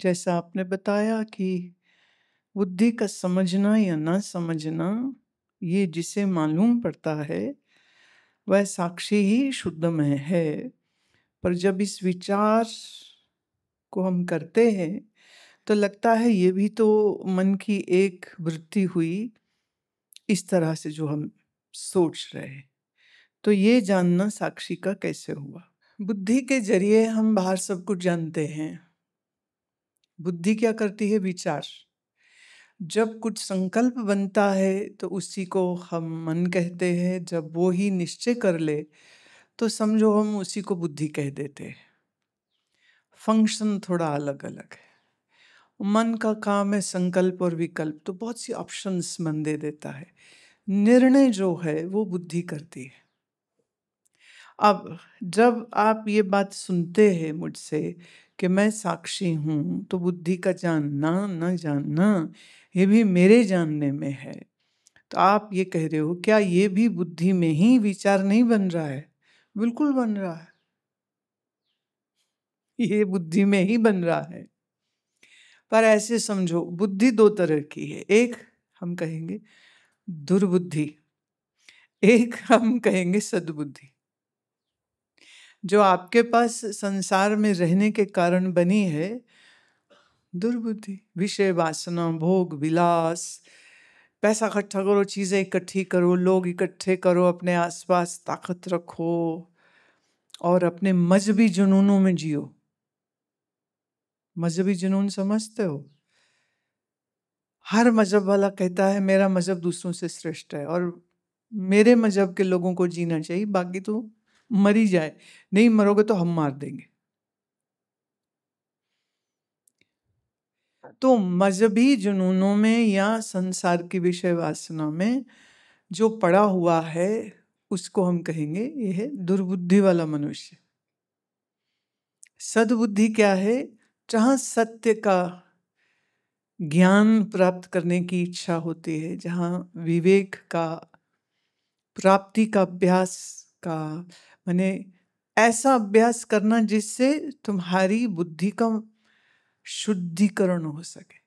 जैसा आपने बताया कि बुद्धि का समझना या ना समझना ये जिसे मालूम पड़ता है वह साक्षी ही शुद्धमय है पर जब इस विचार को हम करते हैं तो लगता है ये भी तो मन की एक वृत्ति हुई इस तरह से जो हम सोच रहे तो ये जानना साक्षी का कैसे हुआ बुद्धि के जरिए हम बाहर सब कुछ जानते हैं बुद्धि क्या करती है विचार जब कुछ संकल्प बनता है तो उसी को हम मन कहते हैं जब वो ही निश्चय कर ले तो समझो हम उसी को बुद्धि कह देते हैं फंक्शन थोड़ा अलग अलग है मन का काम है संकल्प और विकल्प तो बहुत सी ऑप्शंस मन दे देता है निर्णय जो है वो बुद्धि करती है अब जब आप ये बात सुनते हैं मुझसे कि मैं साक्षी हूँ तो बुद्धि का जानना न जानना ये भी मेरे जानने में है तो आप ये कह रहे हो क्या ये भी बुद्धि में ही विचार नहीं बन रहा है बिल्कुल बन रहा है ये बुद्धि में ही बन रहा है पर ऐसे समझो बुद्धि दो तरह की है एक हम कहेंगे दुर्बुद्धि एक हम कहेंगे सद्बुद्धि जो आपके पास संसार में रहने के कारण बनी है दुर्बुद्धि विषय वासना भोग विलास पैसा इकट्ठा करो चीज़ें इकट्ठी करो लोग इकट्ठे करो अपने आसपास ताकत रखो और अपने मजहबी जुनूनों में जियो मजहबी जुनून समझते हो हर मजहब वाला कहता है मेरा मजहब दूसरों से श्रेष्ठ है और मेरे मजहब के लोगों को जीना चाहिए बाकी तो मरी जाए नहीं मरोगे तो हम मार देंगे तो मजहबी जुनूनों में या संसार की विषय वासना में जो पड़ा हुआ है उसको हम कहेंगे यह है दुर्बुद्धि वाला मनुष्य सद्बुद्धि क्या है जहाँ सत्य का ज्ञान प्राप्त करने की इच्छा होती है जहाँ विवेक का प्राप्ति का अभ्यास का मैंने ऐसा अभ्यास करना जिससे तुम्हारी बुद्धि का शुद्धिकरण हो सके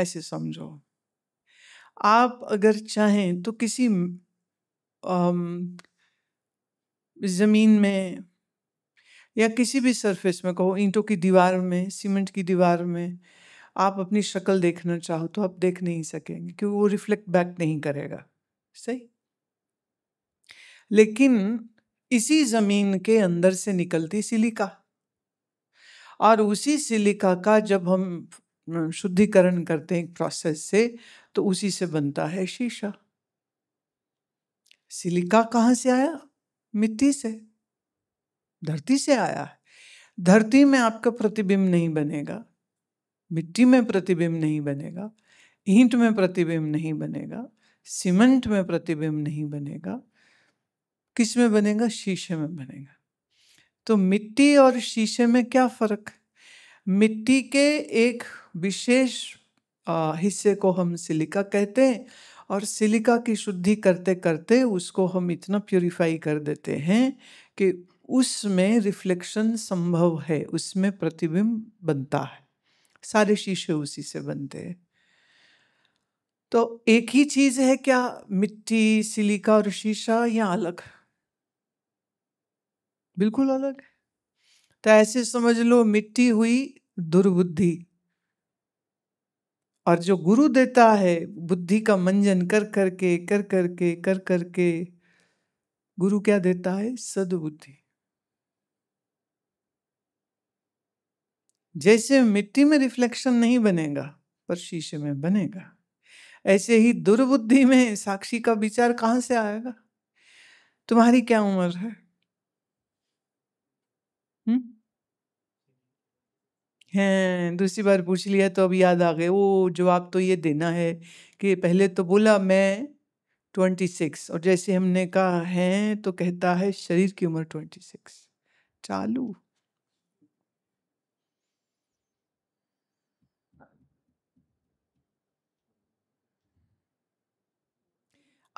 ऐसे समझो आप अगर चाहें तो किसी ज़मीन में या किसी भी सरफेस में कहो ईंटों की दीवार में सीमेंट की दीवार में आप अपनी शक्ल देखना चाहो तो आप देख नहीं सकेंगे क्योंकि वो रिफ्लेक्ट बैक नहीं करेगा सही लेकिन इसी ज़मीन के अंदर से निकलती सिलिका और उसी सिलिका का जब हम शुद्धिकरण करते हैं प्रोसेस से तो उसी से बनता है शीशा सिलिका कहाँ से आया मिट्टी से धरती से आया है धरती में आपका प्रतिबिंब नहीं बनेगा मिट्टी में प्रतिबिंब नहीं बनेगा ईंट में प्रतिबिंब नहीं बनेगा सीमेंट में प्रतिबिंब नहीं बनेगा किस में बनेगा शीशे में बनेगा तो मिट्टी और शीशे में क्या फर्क है मिट्टी के एक विशेष हिस्से को हम सिलिका कहते हैं और सिलिका की शुद्धि करते करते उसको हम इतना प्योरीफाई कर देते हैं कि उसमें रिफ्लेक्शन संभव है उसमें प्रतिबिंब बनता है सारे शीशे उसी से बनते हैं तो एक ही चीज़ है क्या मिट्टी सिलिका और शीशा या अलग बिल्कुल अलग है तो ऐसे समझ लो मिट्टी हुई दुर्बुद्धि और जो गुरु देता है बुद्धि का मंजन कर करके कर करके कर करके गुरु क्या देता है सदबुद्धि जैसे मिट्टी में रिफ्लेक्शन नहीं बनेगा पर शीशे में बनेगा ऐसे ही दुर्बुद्धि में साक्षी का विचार कहां से आएगा तुम्हारी क्या उम्र है हैं, दूसरी बार पूछ लिया तो अब याद आ गए। वो जवाब तो ये देना है कि पहले तो बोला मैं सिक्स और जैसे हमने कहा है तो कहता है शरीर की उम्र ट्वेंटी सिक्स चालू।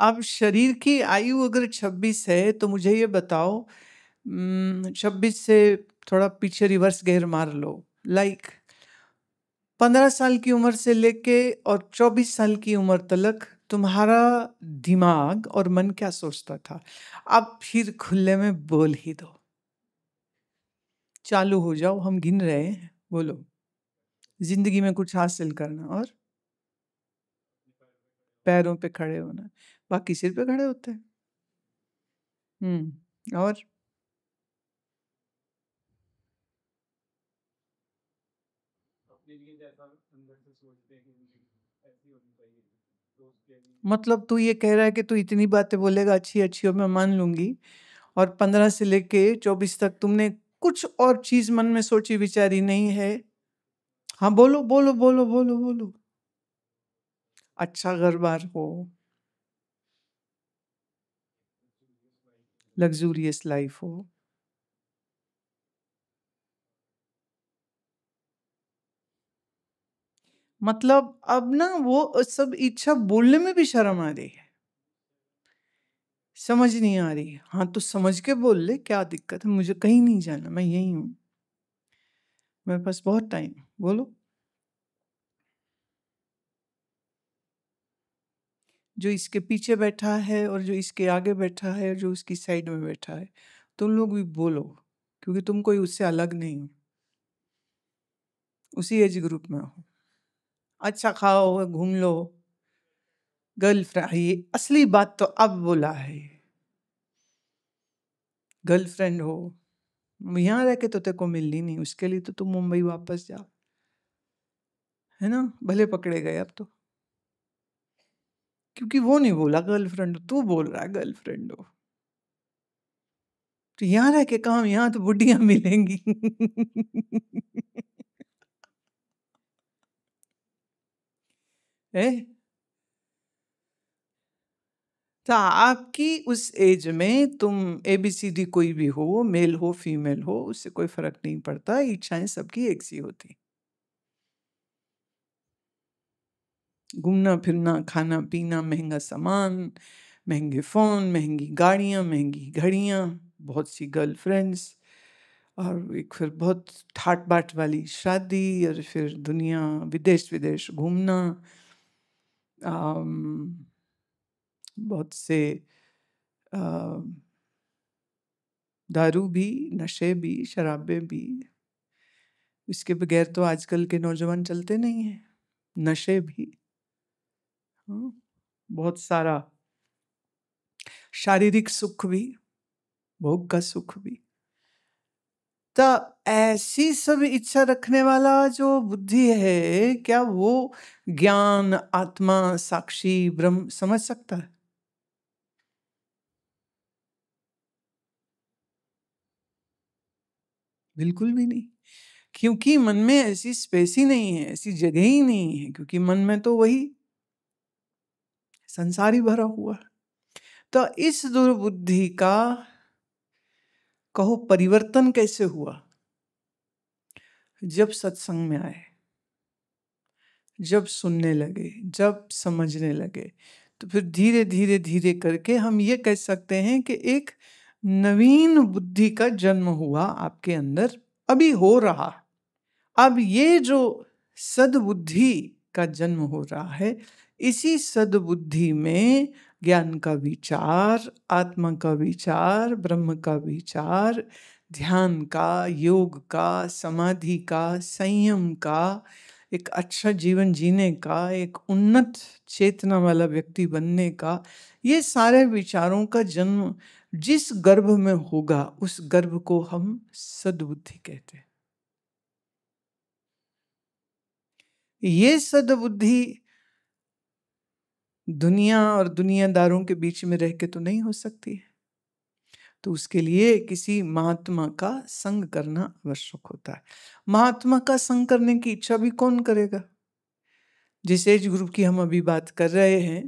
अब शरीर की आयु अगर छब्बीस है, तो मुझे ये बताओ छब्बीस से थोड़ा पीछे रिवर्स गेयर मार लो लाइक like, पंद्रह साल की उम्र से लेके और चौबीस साल की उम्र तलक तुम्हारा दिमाग और मन क्या सोचता था अब फिर खुले में बोल ही दो चालू हो जाओ हम गिन रहे हैं बोलो जिंदगी में कुछ हासिल करना और पैरों पे खड़े होना बाकी सिर पे खड़े होते हैं हम्म और मतलब तू ये कह रहा है कि तू इतनी बातें बोलेगा अच्छी अच्छी और मैं मान लूंगी और पंद्रह से लेके चौबीस तक तुमने कुछ और चीज मन में सोची विचारी नहीं है हाँ बोलो बोलो बोलो बोलो बोलो अच्छा घर बार हो लग्जूरियस लाइफ हो मतलब अब ना वो सब इच्छा बोलने में भी शर्म आ रही है समझ नहीं आ रही हाँ तो समझ के बोल ले क्या दिक्कत है मुझे कहीं नहीं जाना मैं यही हूं मेरे पास बहुत टाइम बोलो जो इसके पीछे बैठा है और जो इसके आगे बैठा है और जो उसकी साइड में बैठा है तुम लोग भी बोलो क्योंकि तुम कोई उससे अलग नहीं हो उसी एज ग्रुप में हो अच्छा खाओ घूम लो गर्लफ्रेंड ये असली बात तो अब बोला है गर्लफ्रेंड हो यहाँ रह के तो तेरे को मिलनी नहीं उसके लिए तो तू मुंबई वापस जा है ना भले पकड़े गए अब तो क्योंकि वो नहीं बोला गर्लफ्रेंड हो तू बोल रहा है गर्लफ्रेंड हो तो यहाँ रह के काम यहाँ तो बुढ़िया मिलेंगी है तो आपकी उस एज में तुम ए बी सी डी कोई भी हो मेल हो फीमेल हो उससे कोई फर्क नहीं पड़ता इच्छाएं सबकी एक सी होती घूमना फिरना खाना पीना महंगा सामान महंगे फ़ोन महंगी गाड़ियां महंगी घड़ियां बहुत सी गर्लफ्रेंड्स और एक फिर बहुत ठाट बाट वाली शादी और फिर दुनिया विदेश विदेश घूमना um, बहुत से दारू भी नशे भी शराबे भी इसके बगैर तो आजकल के नौजवान चलते नहीं हैं नशे भी हाँ, बहुत सारा शारीरिक सुख भी भोग का सुख भी तो ऐसी सब इच्छा रखने वाला जो बुद्धि है क्या वो ज्ञान आत्मा साक्षी ब्रह्म समझ सकता है बिल्कुल भी नहीं क्योंकि मन में ऐसी स्पेस ही नहीं है ऐसी जगह ही नहीं है क्योंकि मन में तो वही संसार ही भरा हुआ तो इस दुर्बुद्धि का कहो परिवर्तन कैसे हुआ जब सत्संग में आए जब सुनने लगे जब समझने लगे तो फिर धीरे धीरे धीरे करके हम ये कह सकते हैं कि एक नवीन बुद्धि का जन्म हुआ आपके अंदर अभी हो रहा अब ये जो सद्बुद्धि का जन्म हो रहा है इसी सद्बुद्धि में ज्ञान का विचार आत्मा का विचार ब्रह्म का विचार ध्यान का योग का समाधि का संयम का एक अच्छा जीवन जीने का एक उन्नत चेतना वाला व्यक्ति बनने का ये सारे विचारों का जन्म जिस गर्भ में होगा उस गर्भ को हम सद्बुद्धि कहते हैं ये सद्बुद्धि दुनिया और दुनियादारों के बीच में रह के तो नहीं हो सकती है तो उसके लिए किसी महात्मा का संग करना आवश्यक होता है महात्मा का संग करने की इच्छा भी कौन करेगा जिस एज ग्रुप की हम अभी बात कर रहे हैं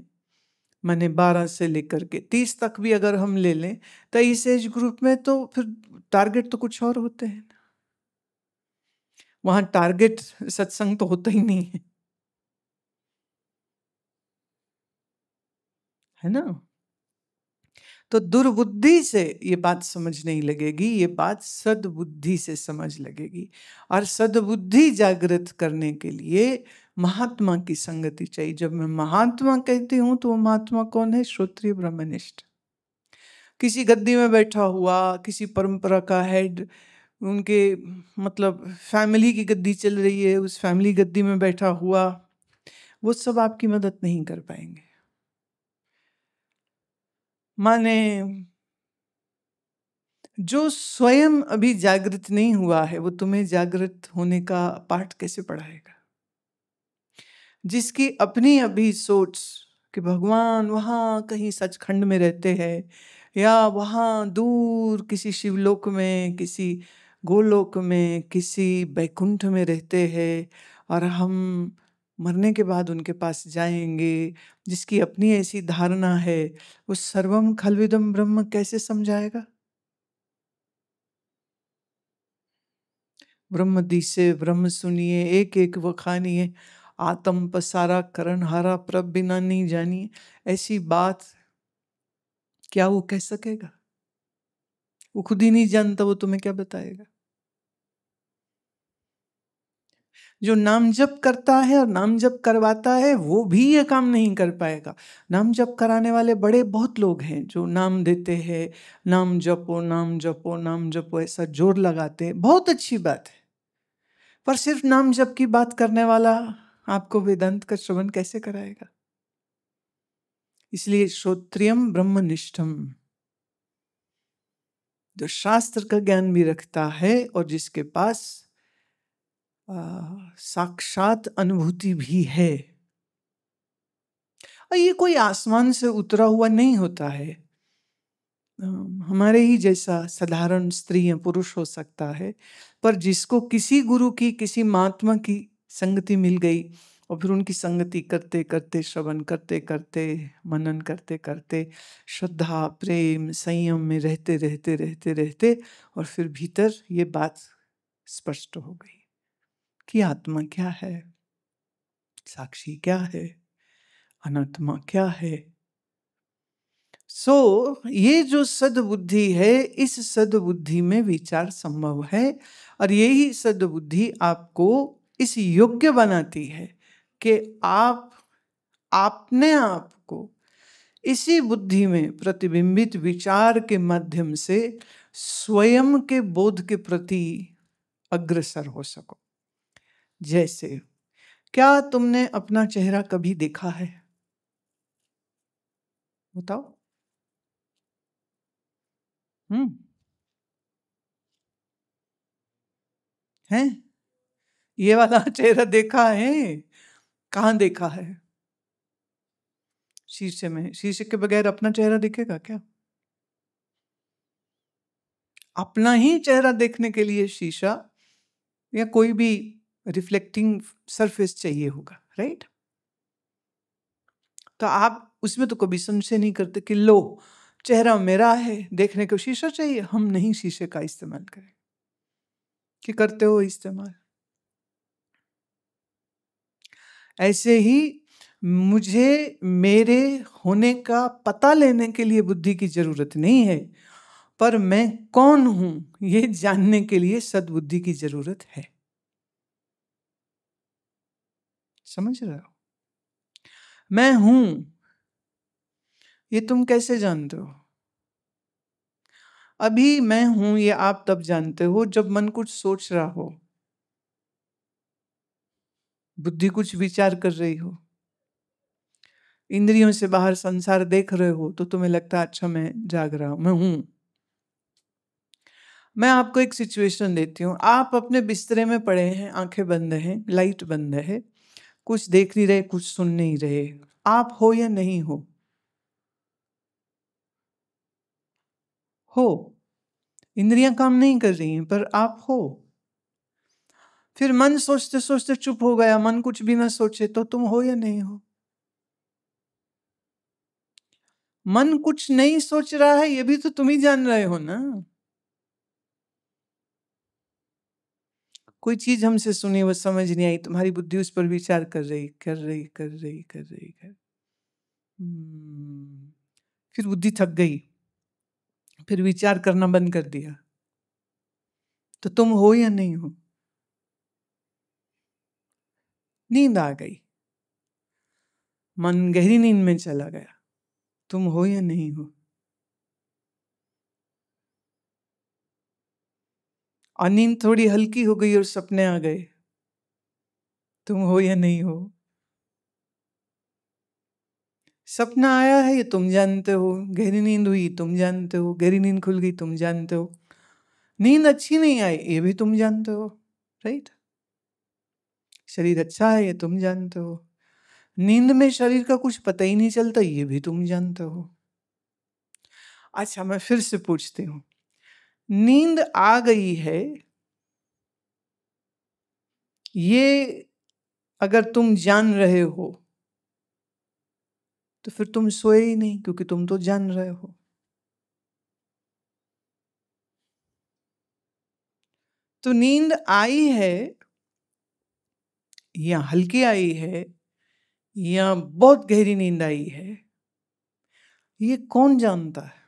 मैंने बारह से लेकर के तीस तक भी अगर हम ले लें तो इस एज ग्रुप में तो फिर टारगेट तो कुछ और होते हैं वहाँ टारगेट सत्संग तो होता ही नहीं है है ना तो दुर्बुद्धि से ये बात समझ नहीं लगेगी ये बात सद्बुद्धि से समझ लगेगी और सद्बुद्धि जागृत करने के लिए महात्मा की संगति चाहिए जब मैं महात्मा कहती हूँ तो वो महात्मा कौन है श्रोत्रिय ब्रह्मनिष्ठ किसी गद्दी में बैठा हुआ किसी परंपरा का हेड उनके मतलब फैमिली की गद्दी चल रही है उस फैमिली गद्दी में बैठा हुआ वो सब आपकी मदद नहीं कर पाएंगे माने जो स्वयं अभी जागृत नहीं हुआ है वो तुम्हें जागृत होने का पाठ कैसे पढ़ाएगा जिसकी अपनी अभी सोच कि भगवान वहाँ कहीं सचखंड में रहते हैं या वहाँ दूर किसी शिवलोक में किसी गोलोक में किसी बैकुंठ में रहते हैं और हम मरने के बाद उनके पास जाएंगे जिसकी अपनी ऐसी धारणा है वो सर्वम खलविदम ब्रह्म कैसे समझाएगा ब्रह्म दिसे ब्रह्म सुनिए एक एक वखानिए आतम पसारा करण हारा प्रभ बिना नहीं जानिए ऐसी बात क्या वो कह सकेगा वो खुद ही नहीं जानता वो तुम्हें क्या बताएगा जो नाम जप करता है और नाम जप करवाता है वो भी ये काम नहीं कर पाएगा नाम जप कराने वाले बड़े बहुत लोग हैं जो नाम देते हैं नाम जपो नाम जपो नाम जपो ऐसा जोर लगाते हैं बहुत अच्छी बात है पर सिर्फ नाम जप की बात करने वाला आपको वेदांत का श्रवण कैसे कराएगा इसलिए श्रोत्रियम ब्रह्मनिष्ठम जो शास्त्र का ज्ञान भी रखता है और जिसके पास साक्षात अनुभूति भी है और ये कोई आसमान से उतरा हुआ नहीं होता है हमारे ही जैसा साधारण स्त्री या पुरुष हो सकता है पर जिसको किसी गुरु की किसी महात्मा की संगति मिल गई और फिर उनकी संगति करते करते श्रवण करते करते मनन करते करते श्रद्धा प्रेम संयम में रहते रहते रहते रहते और फिर भीतर ये बात स्पष्ट हो गई कि आत्मा क्या है साक्षी क्या है अनात्मा क्या है सो so, ये जो सद्बुद्धि है इस सद्बुद्धि में विचार संभव है और यही सद्बुद्धि आपको इस योग्य बनाती है कि आप आपने आपको इसी बुद्धि में प्रतिबिंबित विचार के माध्यम से स्वयं के बोध के प्रति अग्रसर हो सको जैसे क्या तुमने अपना चेहरा कभी देखा है बताओ हम्म है ये वाला चेहरा देखा है कहाँ देखा है शीशे में शीशे के बगैर अपना चेहरा दिखेगा क्या अपना ही चेहरा देखने के लिए शीशा या कोई भी रिफ्लेक्टिंग सरफेस चाहिए होगा राइट तो आप उसमें तो कभी संशय नहीं करते कि लो चेहरा मेरा है देखने को शीशा चाहिए हम नहीं शीशे का इस्तेमाल करें कि करते हो इस्तेमाल ऐसे ही मुझे मेरे होने का पता लेने के लिए बुद्धि की जरूरत नहीं है पर मैं कौन हूं ये जानने के लिए सद्बुद्धि की जरूरत है समझ रहे हो मैं हूं ये तुम कैसे जानते हो अभी मैं हूं ये आप तब जानते हो जब मन कुछ सोच रहा हो बुद्धि कुछ विचार कर रही हो इंद्रियों से बाहर संसार देख रहे हो तो तुम्हें लगता है अच्छा मैं जाग रहा हूं मैं हूं मैं आपको एक सिचुएशन देती हूं आप अपने बिस्तरे में पड़े हैं आंखें बंद हैं लाइट बंद है कुछ देख नहीं रहे कुछ सुन नहीं रहे आप हो या नहीं हो हो इंद्रियां काम नहीं कर रही हैं पर आप हो फिर मन सोचते सोचते चुप हो गया मन कुछ भी ना सोचे तो तुम हो या नहीं हो मन कुछ नहीं सोच रहा है ये भी तो तुम ही जान रहे हो ना कोई चीज हमसे सुनी वो समझ नहीं आई तुम्हारी बुद्धि उस पर विचार कर रही कर रही कर रही कर रही कर हम्म, फिर बुद्धि थक गई फिर विचार करना बंद कर दिया तो तुम हो या नहीं हो नींद आ गई मन गहरी नींद में चला गया तुम हो या नहीं हो और नींद थोड़ी हल्की हो गई और सपने आ गए तुम हो या नहीं हो सपना आया है ये तुम जानते हो गहरी नींद हुई तुम जानते हो गहरी नींद खुल गई तुम जानते हो नींद अच्छी नहीं आई ये भी तुम जानते हो राइट शरीर अच्छा है ये तुम जानते हो नींद में शरीर का कुछ पता ही नहीं चलता ये भी तुम जानते हो अच्छा मैं फिर से पूछती हूँ नींद आ गई है ये अगर तुम जान रहे हो तो फिर तुम सोए ही नहीं क्योंकि तुम तो जान रहे हो तो नींद आई है या हल्की आई है या बहुत गहरी नींद आई है ये कौन जानता है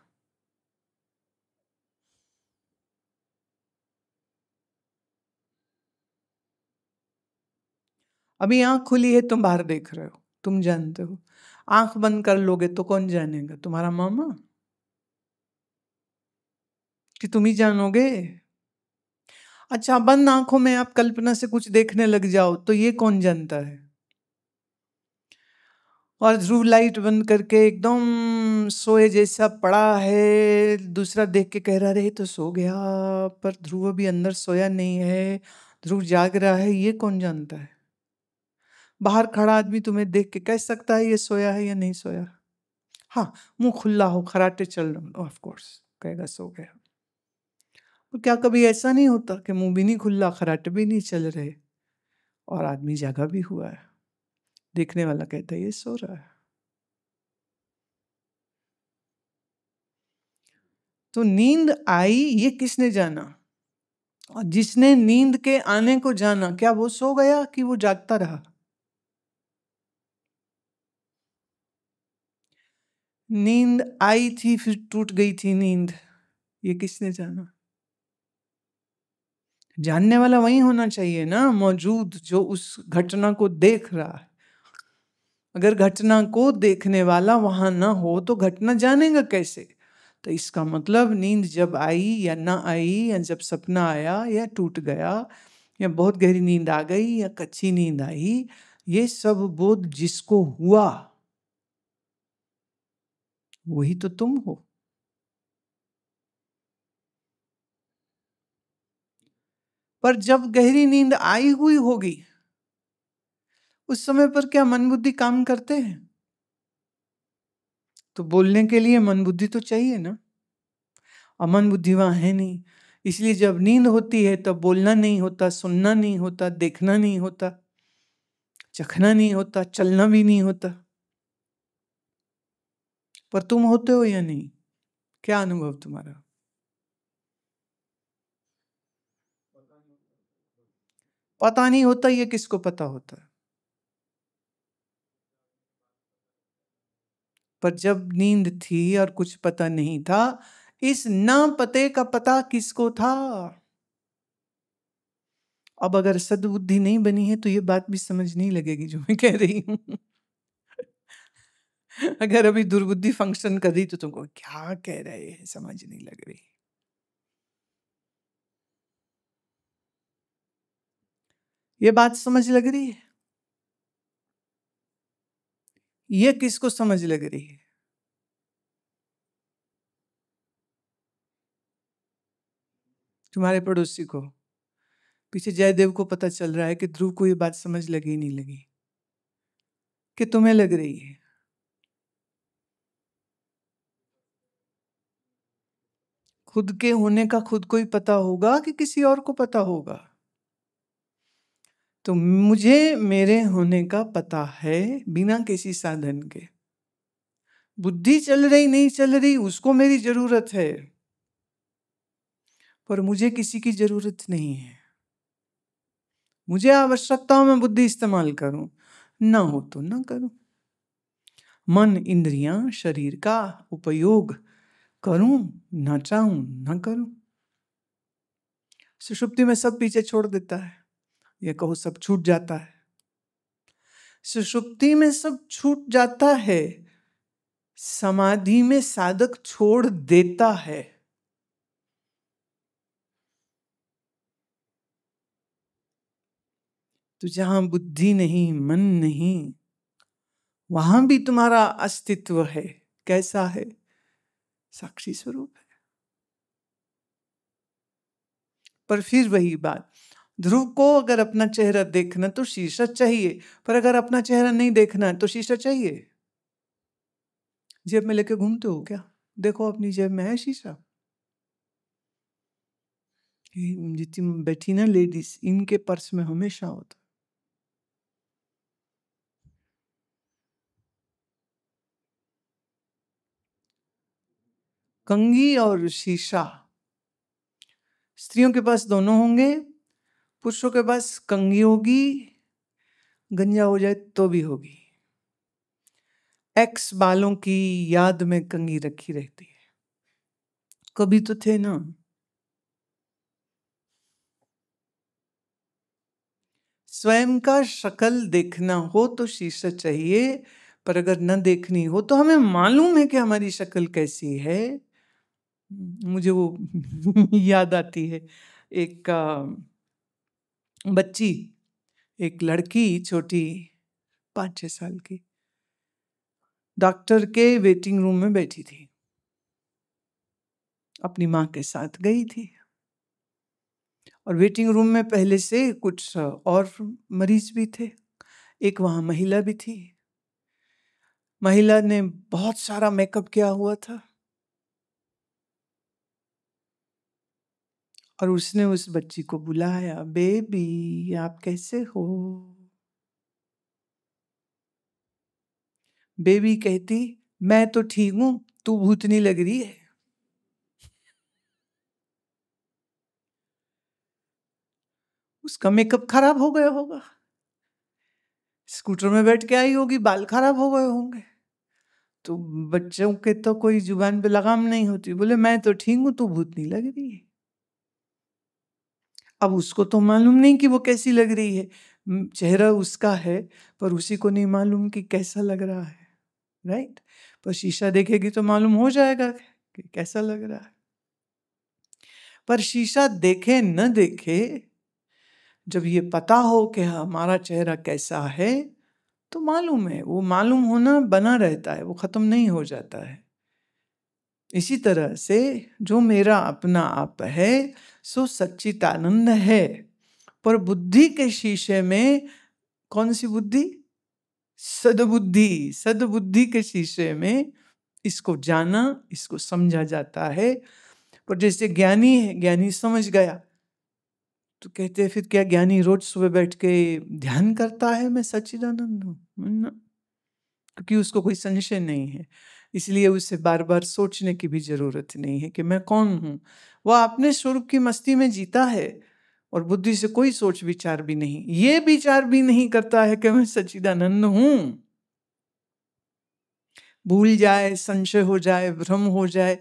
अभी आँख खुली है तुम बाहर देख रहे हो तुम जानते हो आंख बंद कर लोगे तो कौन जानेगा तुम्हारा मामा कि तुम ही जानोगे अच्छा बंद आंखों में आप कल्पना से कुछ देखने लग जाओ तो ये कौन जानता है और ध्रुव लाइट बंद करके एकदम सोए जैसा पड़ा है दूसरा देख के कह रहा रहे तो सो गया पर ध्रुव अभी अंदर सोया नहीं है ध्रुव जाग रहा है ये कौन जानता है बाहर खड़ा आदमी तुम्हें देख के कह सकता है ये सोया है या नहीं सोया हाँ मुंह खुला हो खराटे चल रहा ऑफ कोर्स कहेगा सो गया और क्या कभी ऐसा नहीं होता कि मुंह भी नहीं खुला खराटे भी नहीं चल रहे और आदमी जागा भी हुआ है देखने वाला कहता है ये सो रहा है तो नींद आई ये किसने जाना और जिसने नींद के आने को जाना क्या वो सो गया कि वो जागता रहा नींद आई थी फिर टूट गई थी नींद ये किसने जाना जानने वाला वही होना चाहिए ना मौजूद जो उस घटना को देख रहा है अगर घटना को देखने वाला वहां ना हो तो घटना जानेगा कैसे तो इसका मतलब नींद जब आई या ना आई या जब सपना आया या टूट गया या बहुत गहरी नींद आ गई या कच्ची नींद आई ये सब बोध जिसको हुआ वही तो तुम हो पर जब गहरी नींद आई हुई होगी उस समय पर क्या मन बुद्धि काम करते हैं तो बोलने के लिए मन बुद्धि तो चाहिए ना और मन बुद्धि वहां है नहीं इसलिए जब नींद होती है तब बोलना नहीं होता सुनना नहीं होता देखना नहीं होता चखना नहीं होता चलना भी नहीं होता पर तुम होते हो या नहीं क्या अनुभव तुम्हारा पता नहीं होता ये किसको पता होता है पर जब नींद थी और कुछ पता नहीं था इस ना पते का पता किसको था अब अगर सदबुद्धि नहीं बनी है तो ये बात भी समझ नहीं लगेगी जो मैं कह रही हूं अगर अभी दुर्बुद्धि फंक्शन करी तो तुमको क्या कह रहे हैं समझ नहीं लग रही ये बात समझ लग रही है ये किसको समझ लग रही है तुम्हारे पड़ोसी को पीछे जयदेव को पता चल रहा है कि ध्रुव को ये बात समझ लगी नहीं लगी कि तुम्हें लग रही है खुद के होने का खुद को ही पता होगा कि किसी और को पता होगा तो मुझे मेरे होने का पता है बिना किसी साधन के बुद्धि चल रही नहीं चल रही उसको मेरी जरूरत है पर मुझे किसी की जरूरत नहीं है मुझे आवश्यकताओं में बुद्धि इस्तेमाल करूं ना हो तो ना करूं मन इंद्रियां शरीर का उपयोग करूं ना चाहूं ना करूं सुषुप्ति में सब पीछे छोड़ देता है ये कहो सब छूट जाता है सुषुप्ति में सब छूट जाता है समाधि में साधक छोड़ देता है तो जहां बुद्धि नहीं मन नहीं वहां भी तुम्हारा अस्तित्व है कैसा है साक्षी स्वरूप है पर फिर वही बात ध्रुव को अगर अपना चेहरा देखना तो शीशा चाहिए पर अगर अपना चेहरा नहीं देखना तो शीशा चाहिए जेब में लेके घूमते हो क्या देखो अपनी जेब में है शीशा जितनी बैठी ना लेडीज इनके पर्स में हमेशा होता कंगी और शीशा स्त्रियों के पास दोनों होंगे पुरुषों के पास कंगी होगी गंजा हो जाए तो भी होगी एक्स बालों की याद में कंगी रखी रहती है कभी तो थे ना स्वयं का शकल देखना हो तो शीशा चाहिए पर अगर न देखनी हो तो हमें मालूम है कि हमारी शक्ल कैसी है मुझे वो याद आती है एक बच्ची एक लड़की छोटी पाँच छः साल की डॉक्टर के वेटिंग रूम में बैठी थी अपनी माँ के साथ गई थी और वेटिंग रूम में पहले से कुछ और मरीज भी थे एक वहाँ महिला भी थी महिला ने बहुत सारा मेकअप किया हुआ था और उसने उस बच्ची को बुलाया बेबी आप कैसे हो बेबी कहती मैं तो ठीक हूं तू भूतनी लग रही है उसका मेकअप खराब हो गया होगा स्कूटर में बैठ के आई होगी बाल खराब हो गए होंगे तो बच्चों के तो कोई जुबान पे लगाम नहीं होती बोले मैं तो ठीक हूं तू भूतनी लग रही है अब उसको तो मालूम नहीं कि वो कैसी लग रही है चेहरा उसका है पर उसी को नहीं मालूम कि कैसा लग रहा है राइट पर शीशा देखेगी तो मालूम हो जाएगा कि कैसा लग रहा है पर शीशा देखे न देखे जब ये पता हो कि हमारा चेहरा कैसा है तो मालूम है वो मालूम होना बना रहता है वो ख़त्म नहीं हो जाता है इसी तरह से जो मेरा अपना आप है सो सच्चितानंद है पर बुद्धि के शीशे में कौन सी बुद्धि सदबुद्धि सदबुद्धि के शीशे में इसको जाना इसको समझा जाता है पर जैसे ज्ञानी है ज्ञानी समझ गया तो कहते हैं फिर क्या ज्ञानी रोज सुबह बैठ के ध्यान करता है मैं सच्चिदानंद हूँ क्योंकि उसको कोई संशय नहीं है इसलिए उसे बार बार सोचने की भी ज़रूरत नहीं है कि मैं कौन हूँ वह अपने स्वरूप की मस्ती में जीता है और बुद्धि से कोई सोच विचार भी नहीं ये विचार भी नहीं करता है कि मैं सचिदानंद हूँ भूल जाए संशय हो जाए भ्रम हो जाए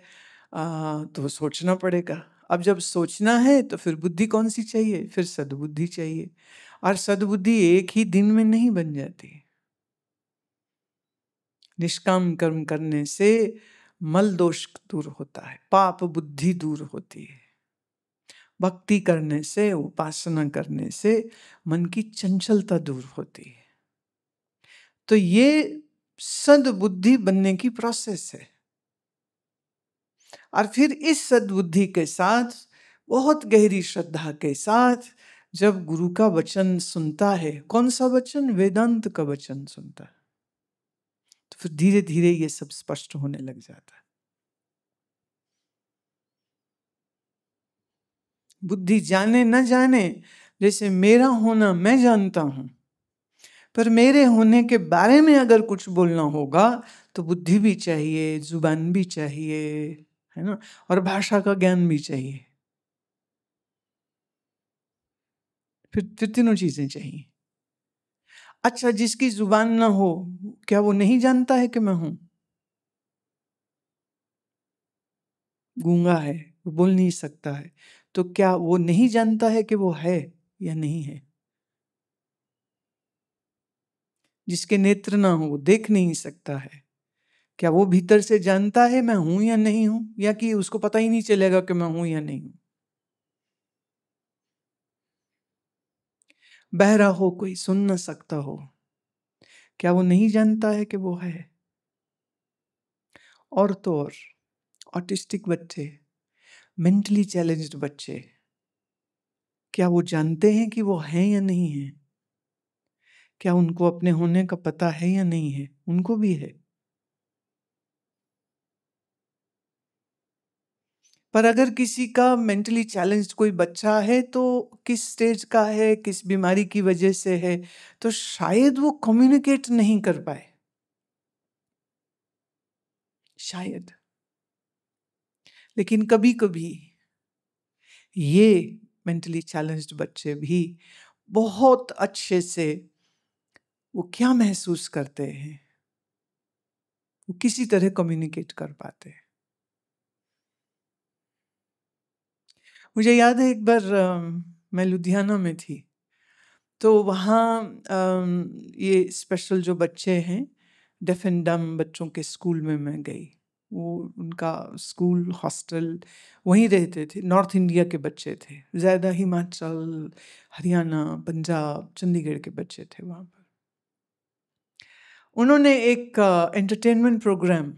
आ, तो सोचना पड़ेगा अब जब सोचना है तो फिर बुद्धि कौन सी चाहिए फिर सद्बुद्धि चाहिए और सद्बुद्धि एक ही दिन में नहीं बन जाती निष्काम कर्म करने से मल दोष दूर होता है पाप बुद्धि दूर होती है भक्ति करने से उपासना करने से मन की चंचलता दूर होती है तो ये सदबुद्धि बनने की प्रोसेस है और फिर इस सदबुद्धि के साथ बहुत गहरी श्रद्धा के साथ जब गुरु का वचन सुनता है कौन सा वचन वेदांत का वचन सुनता है तो फिर धीरे धीरे ये सब स्पष्ट होने लग जाता है बुद्धि जाने न जाने जैसे मेरा होना मैं जानता हूं पर मेरे होने के बारे में अगर कुछ बोलना होगा तो बुद्धि भी चाहिए जुबान भी चाहिए है ना और भाषा का ज्ञान भी चाहिए फिर फिर तीनों चीजें चाहिए अच्छा जिसकी जुबान ना हो क्या वो नहीं जानता है कि मैं हूं गूंगा है वो बोल नहीं सकता है तो क्या वो नहीं जानता है कि वो है या नहीं है जिसके नेत्र ना हो वो देख नहीं सकता है क्या वो भीतर से जानता है मैं हूं या नहीं हूं या कि उसको पता ही नहीं चलेगा कि मैं हूं या नहीं हूं बहरा हो कोई सुन न सकता हो क्या वो नहीं जानता है कि वो है और तो और ऑटिस्टिक बच्चे मेंटली चैलेंज्ड बच्चे क्या वो जानते हैं कि वो हैं या नहीं हैं क्या उनको अपने होने का पता है या नहीं है उनको भी है पर अगर किसी का मेंटली चैलेंज कोई बच्चा है तो किस स्टेज का है किस बीमारी की वजह से है तो शायद वो कम्युनिकेट नहीं कर पाए शायद लेकिन कभी कभी ये मेंटली चैलेंज्ड बच्चे भी बहुत अच्छे से वो क्या महसूस करते हैं वो किसी तरह कम्युनिकेट कर पाते हैं मुझे याद है एक बार मैं लुधियाना में थी तो वहाँ ये स्पेशल जो बच्चे हैं डेफ एंड डम बच्चों के स्कूल में मैं गई वो उनका स्कूल हॉस्टल वहीं रहते थे नॉर्थ इंडिया के बच्चे थे ज़्यादा हिमाचल हरियाणा पंजाब चंडीगढ़ के बच्चे थे वहाँ पर उन्होंने एक एंटरटेनमेंट प्रोग्राम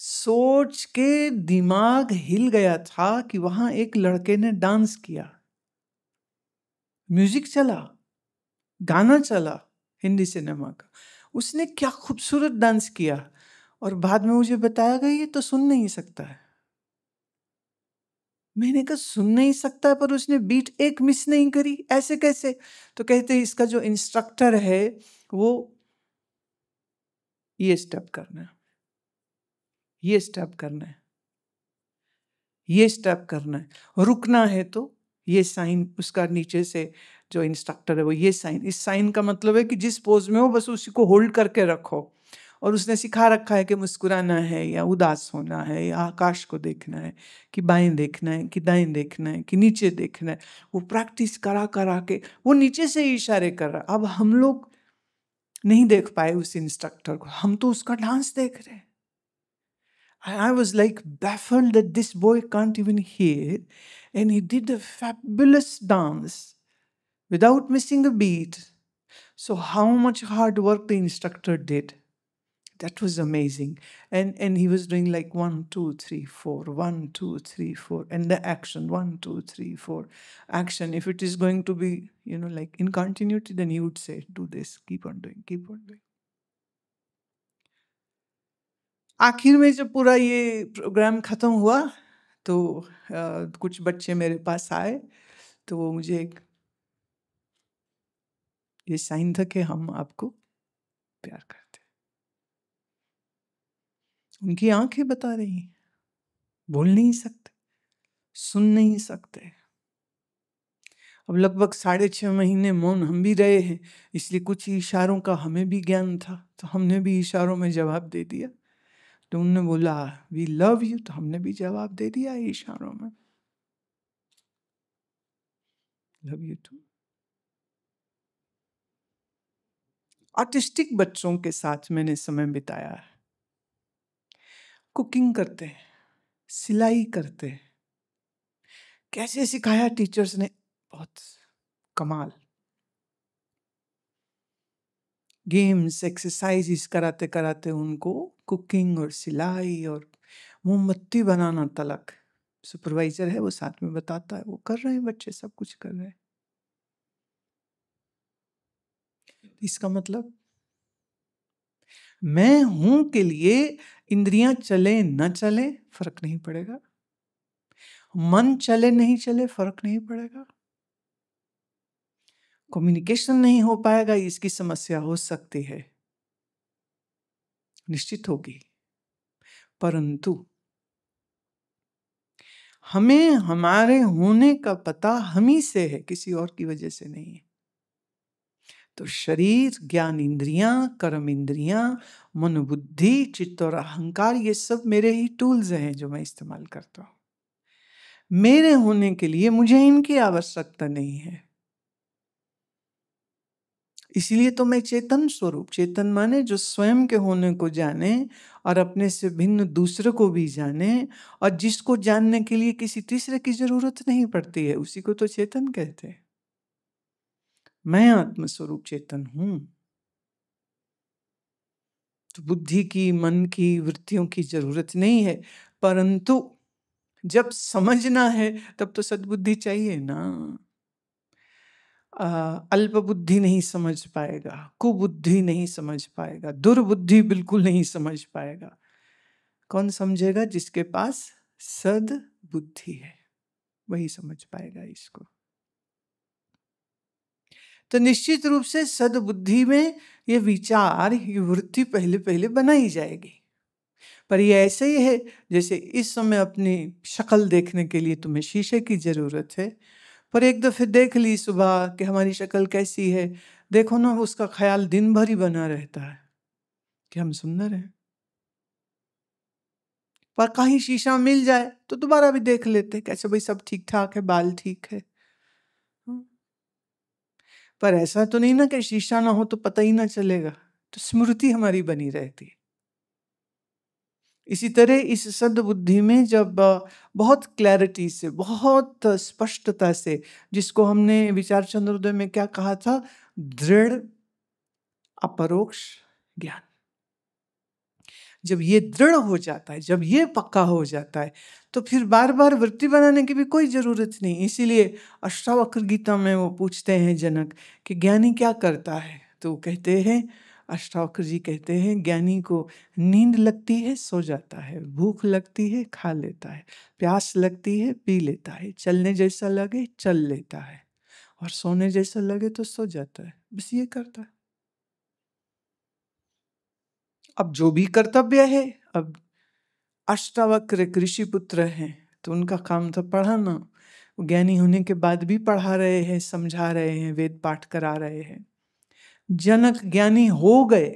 सोच के दिमाग हिल गया था कि वहां एक लड़के ने डांस किया म्यूजिक चला गाना चला हिंदी सिनेमा का उसने क्या खूबसूरत डांस किया और बाद में मुझे बताया गया ये तो सुन नहीं सकता है मैंने कहा सुन नहीं सकता पर उसने बीट एक मिस नहीं करी ऐसे कैसे तो कहते इसका जो इंस्ट्रक्टर है वो ये स्टेप करना है ये स्टेप करना है ये स्टेप करना है रुकना है तो ये साइन उसका नीचे से जो इंस्ट्रक्टर है वो ये साइन इस साइन का मतलब है कि जिस पोज में हो बस उसी को होल्ड करके रखो और उसने सिखा रखा है कि मुस्कुराना है या उदास होना है या आकाश को देखना है कि बाएं देखना है कि दाएं देखना है कि नीचे देखना है वो प्रैक्टिस करा करा के वो नीचे से ही इशारे कर रहा अब हम लोग नहीं देख पाए उस इंस्ट्रक्टर को हम तो उसका डांस देख रहे हैं And I was like baffled that this boy can't even hear. And he did a fabulous dance without missing a beat. So, how much hard work the instructor did. That was amazing. And, and he was doing like one, two, three, four, one, two, three, four, and the action one, two, three, four. Action. If it is going to be, you know, like in continuity, then he would say, do this, keep on doing, keep on doing. आखिर में जब पूरा ये programme ख़त्म हुआ तो आ, कुछ बच्चे मेरे पास आए तो वो मुझे एक ये साइन था कि हम आपको प्यार करते उनकी आंखें बता रही बोल नहीं सकते सुन नहीं सकते अब लगभग साढ़े छः महीने मौन हम भी रहे हैं इसलिए कुछ इशारों का हमें भी ज्ञान था तो हमने भी इशारों में जवाब दे दिया तो उन्होंने बोला वी लव यू तो हमने भी जवाब दे दिया इशारों में लव यू टू आर्टिस्टिक बच्चों के साथ मैंने समय बिताया है कुकिंग करते सिलाई करते कैसे सिखाया टीचर्स ने बहुत कमाल गेम्स एक्सरसाइज कराते कराते उनको कुकिंग और सिलाई और मोमबत्ती बनाना तलक सुपरवाइजर है वो साथ में बताता है वो कर रहे हैं बच्चे सब कुछ कर रहे हैं इसका मतलब मैं हूं के लिए इंद्रियां चले न चले फर्क नहीं पड़ेगा मन चले नहीं चले फर्क नहीं पड़ेगा कम्युनिकेशन नहीं हो पाएगा इसकी समस्या हो सकती है निश्चित होगी परंतु हमें हमारे होने का पता हम ही से है किसी और की वजह से नहीं है तो शरीर ज्ञान इंद्रियां कर्म इंद्रियां मनोबुद्धि चित्त और अहंकार ये सब मेरे ही टूल्स हैं जो मैं इस्तेमाल करता हूं मेरे होने के लिए मुझे इनकी आवश्यकता नहीं है इसीलिए तो मैं चेतन स्वरूप चेतन माने जो स्वयं के होने को जाने और अपने से भिन्न दूसरे को भी जाने और जिसको जानने के लिए किसी तीसरे की जरूरत नहीं पड़ती है उसी को तो चेतन कहते हैं मैं आत्मस्वरूप चेतन हूं तो बुद्धि की मन की वृत्तियों की जरूरत नहीं है परंतु जब समझना है तब तो सद्बुद्धि चाहिए ना अल्पबुद्धि नहीं समझ पाएगा कुबुद्धि नहीं समझ पाएगा दुर्बुद्धि बिल्कुल नहीं समझ पाएगा कौन समझेगा जिसके पास सद बुद्धि है वही समझ पाएगा इसको तो निश्चित रूप से सदबुद्धि में ये विचार ये वृत्ति पहले पहले बनाई जाएगी पर ये ऐसे ही है जैसे इस समय अपनी शक्ल देखने के लिए तुम्हें शीशे की ज़रूरत है पर एक दफ़े देख ली सुबह कि हमारी शक्ल कैसी है देखो ना उसका ख्याल दिन भर ही बना रहता है कि हम सुंदर हैं पर कहीं शीशा मिल जाए तो दोबारा भी देख लेते कैसे भाई सब ठीक ठाक है बाल ठीक है हाँ। पर ऐसा तो नहीं ना कि शीशा ना हो तो पता ही ना चलेगा तो स्मृति हमारी बनी रहती है इसी तरह इस सद्बुद्धि में जब बहुत क्लैरिटी से बहुत स्पष्टता से जिसको हमने विचार चंद्रोदय में क्या कहा था दृढ़ अपरोक्ष ज्ञान जब ये दृढ़ हो जाता है जब ये पक्का हो जाता है तो फिर बार बार वृत्ति बनाने की भी कोई ज़रूरत नहीं इसीलिए अष्टावक्र गीता में वो पूछते हैं जनक कि ज्ञानी क्या करता है तो कहते हैं अष्टावक्र जी कहते हैं ज्ञानी को नींद लगती है सो जाता है भूख लगती है खा लेता है प्यास लगती है पी लेता है चलने जैसा लगे चल लेता है और सोने जैसा लगे तो सो जाता है बस ये करता है अब जो भी कर्तव्य है अब अष्टावक्र कृषि पुत्र हैं तो उनका काम था पढ़ाना ज्ञानी होने के बाद भी पढ़ा रहे हैं समझा रहे हैं वेद पाठ करा रहे हैं जनक ज्ञानी हो गए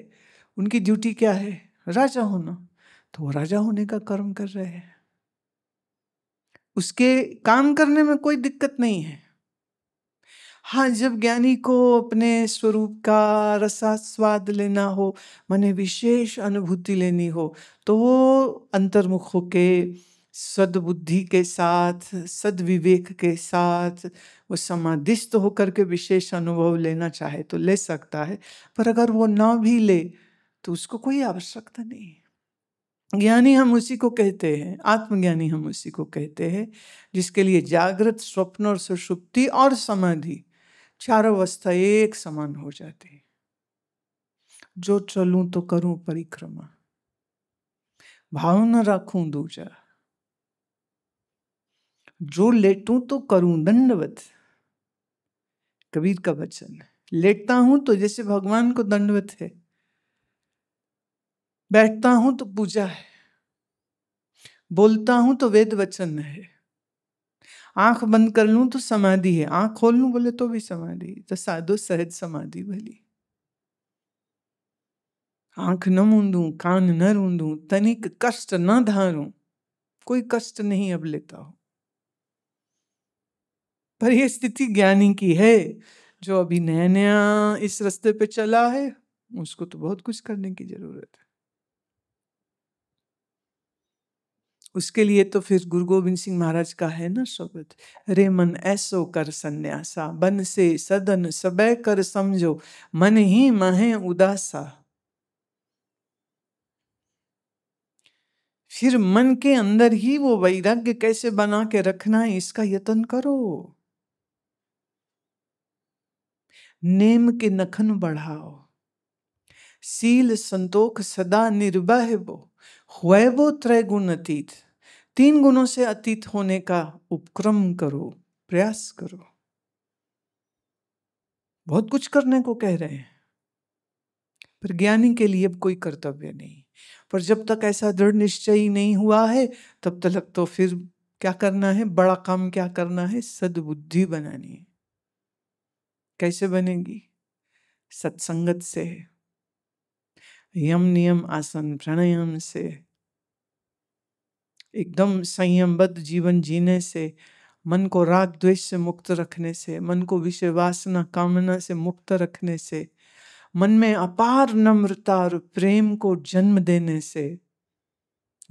उनकी ड्यूटी क्या है राजा होना तो वो राजा होने का कर्म कर रहे हैं उसके काम करने में कोई दिक्कत नहीं है हाँ जब ज्ञानी को अपने स्वरूप का रसा स्वाद लेना हो मन विशेष अनुभूति लेनी हो तो वो अंतर्मुख होके सद्बुद्धि के साथ सद्विवेक के साथ वो समाधिस्थ होकर के विशेष अनुभव लेना चाहे तो ले सकता है पर अगर वो ना भी ले तो उसको कोई आवश्यकता नहीं है ज्ञानी हम उसी को कहते हैं आत्मज्ञानी हम उसी को कहते हैं जिसके लिए जागृत स्वप्न और सुषुप्ति और समाधि चार अवस्था एक समान हो जाती है जो चलूं तो करूं परिक्रमा भावना रखूं दूजा जो लेटू तो करूं दंडवत कबीर का वचन लेटता हूं तो जैसे भगवान को दंडवत है बैठता हूं तो पूजा है बोलता हूं तो वेद वचन है आंख बंद कर लू तो समाधि है आंख खोल लू बोले तो भी समाधि तो साधु सहज समाधि भली आंख न मूंदू कान न रूंदू तनिक कष्ट न धारू कोई कष्ट नहीं अब लेता हूं पर यह स्थिति ज्ञानी की है जो अभी नया नया इस रास्ते पे चला है उसको तो बहुत कुछ करने की जरूरत है उसके लिए तो फिर गुरु गोविंद सिंह महाराज का है ना शब्द रे मन ऐसो कर संन्यासा बन से सदन सब कर समझो मन ही महे उदासा फिर मन के अंदर ही वो वैराग्य कैसे बना के रखना है इसका यत्न करो नेम के नखन बढ़ाओ सील संतोख सदा निर्भय वो हुए वो त्रैगुण अतीत तीन गुणों से अतीत होने का उपक्रम करो प्रयास करो बहुत कुछ करने को कह रहे हैं पर ज्ञानी के लिए कोई कर्तव्य नहीं पर जब तक ऐसा दृढ़ निश्चय नहीं हुआ है तब तक तो फिर क्या करना है बड़ा काम क्या करना है सद्बुद्धि बनानी है कैसे बनेगी सत्संगत से यम नियम आसन प्राणायाम से एकदम संयमबद्ध जीवन जीने से मन को राग द्वेष से मुक्त रखने से मन को विषय वासना कामना से मुक्त रखने से मन में अपार नम्रता और प्रेम को जन्म देने से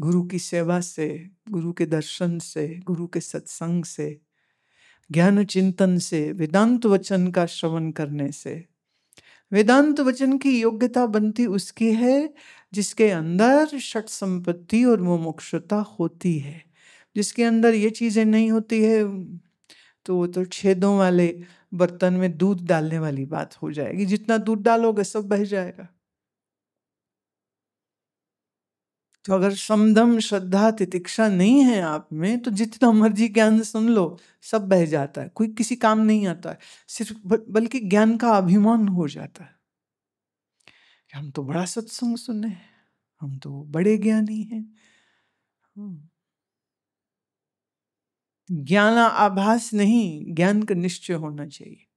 गुरु की सेवा से गुरु के दर्शन से गुरु के सत्संग से ज्ञान चिंतन से वेदांत वचन का श्रवण करने से वेदांत वचन की योग्यता बनती उसकी है जिसके अंदर षट संपत्ति और मोमोक्षता होती है जिसके अंदर ये चीज़ें नहीं होती है तो वो तो छेदों वाले बर्तन में दूध डालने वाली बात हो जाएगी जितना दूध डालोगे सब बह जाएगा तो अगर समदम श्रद्धा तितिक्षा नहीं है आप में तो जितना मर्जी ज्ञान सुन लो सब बह जाता है कोई किसी काम नहीं आता है सिर्फ बल्कि ज्ञान का अभिमान हो जाता है हम तो बड़ा सत्संग सुने हम तो बड़े ज्ञानी हैं हम्म। ज्ञान आभास नहीं ज्ञान का निश्चय होना चाहिए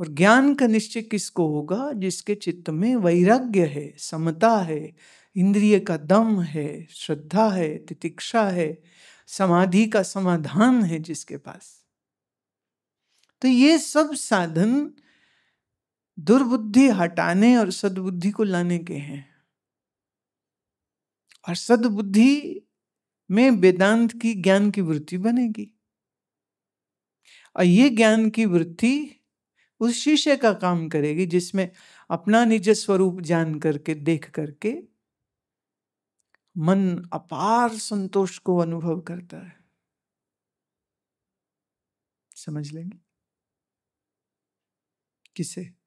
और ज्ञान का निश्चय किसको होगा जिसके चित्त में वैराग्य है समता है इंद्रिय का दम है श्रद्धा है तितिक्षा है समाधि का समाधान है जिसके पास तो ये सब साधन दुर्बुद्धि हटाने और सद्बुद्धि को लाने के हैं और सद्बुद्धि में वेदांत की ज्ञान की वृत्ति बनेगी और ये ज्ञान की वृत्ति उस शीशे का काम करेगी जिसमें अपना निज स्वरूप जान करके देख करके मन अपार संतोष को अनुभव करता है समझ लेंगे किसे